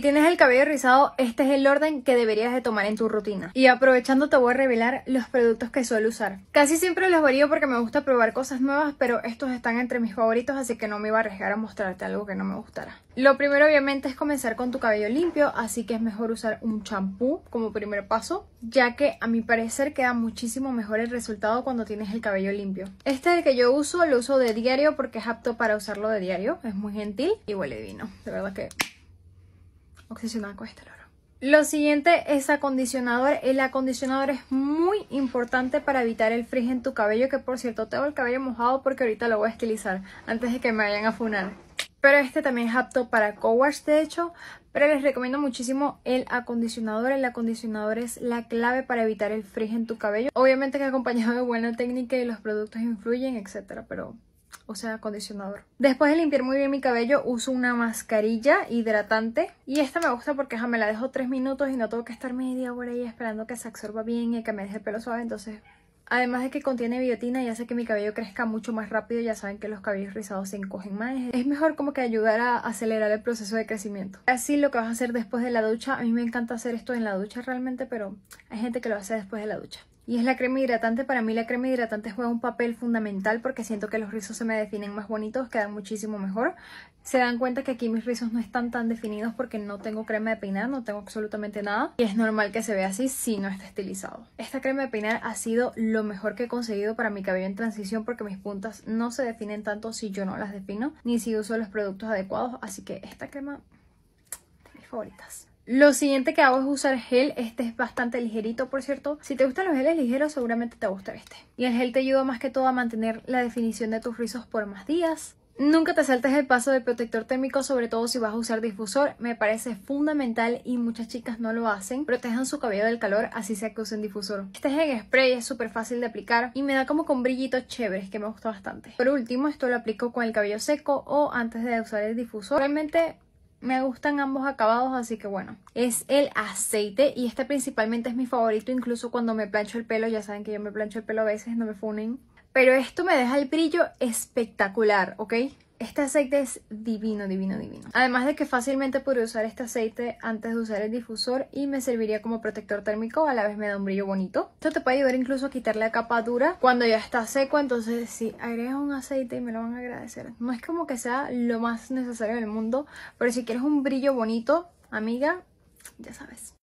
Si tienes el cabello rizado, este es el orden que deberías de tomar en tu rutina. Y aprovechando te voy a revelar los productos que suelo usar. Casi siempre los varío porque me gusta probar cosas nuevas, pero estos están entre mis favoritos, así que no me iba a arriesgar a mostrarte algo que no me gustara. Lo primero obviamente es comenzar con tu cabello limpio, así que es mejor usar un champú como primer paso, ya que a mi parecer queda muchísimo mejor el resultado cuando tienes el cabello limpio. Este que yo uso, lo uso de diario porque es apto para usarlo de diario, es muy gentil y huele divino, de verdad que obsesionada con este loro. Lo siguiente es acondicionador. El acondicionador es muy importante para evitar el frizz en tu cabello, que por cierto tengo el cabello mojado porque ahorita lo voy a estilizar antes de que me vayan a funar. Pero este también es apto para co-wash de hecho, pero les recomiendo muchísimo el acondicionador. El acondicionador es la clave para evitar el frizz en tu cabello. Obviamente que acompañado de buena técnica y los productos influyen, etcétera, pero o sea, acondicionador. Después de limpiar muy bien mi cabello, uso una mascarilla hidratante. Y esta me gusta porque ja, me la dejo 3 minutos y no tengo que estar media hora ahí esperando que se absorba bien y que me deje el pelo suave. Entonces, además de que contiene biotina y hace que mi cabello crezca mucho más rápido. Ya saben que los cabellos rizados se encogen más. Es mejor como que ayudar a acelerar el proceso de crecimiento. Así lo que vas a hacer después de la ducha. A mí me encanta hacer esto en la ducha realmente, pero hay gente que lo hace después de la ducha. Y es la crema hidratante. Para mí la crema hidratante juega un papel fundamental porque siento que los rizos se me definen más bonitos, quedan muchísimo mejor. Se dan cuenta que aquí mis rizos no están tan definidos porque no tengo crema de peinar, no tengo absolutamente nada. Y es normal que se vea así si no está estilizado. Esta crema de peinar ha sido lo mejor que he conseguido para mi cabello en transición porque mis puntas no se definen tanto si yo no las defino, ni si uso los productos adecuados. Así que esta crema de mis favoritas. Lo siguiente que hago es usar gel, este es bastante ligerito por cierto. Si te gustan los geles ligeros seguramente te va a gustar este. Y el gel te ayuda más que todo a mantener la definición de tus rizos por más días. Nunca te saltes el paso del protector térmico, sobre todo si vas a usar difusor. Me parece fundamental y muchas chicas no lo hacen. Protejan su cabello del calor, así sea que usen difusor. Este es en spray, es súper fácil de aplicar y me da como con brillitos chéveres que me gusta bastante. Por último, esto lo aplico con el cabello seco o antes de usar el difusor. Realmente me gustan ambos acabados, así que bueno. Es el aceite y este principalmente es mi favorito, incluso cuando me plancho el pelo, ya saben que yo me plancho el pelo a veces, no me funen. Pero esto me deja el brillo espectacular, ¿ok? Este aceite es divino, divino, divino. Además de que fácilmente podría usar este aceite antes de usar el difusor y me serviría como protector térmico, a la vez me da un brillo bonito. Esto te puede ayudar incluso a quitar la capa dura cuando ya está seco, entonces si agregas un aceite y me lo van a agradecer. No es como que sea lo más necesario del mundo, pero si quieres un brillo bonito, amiga, ya sabes.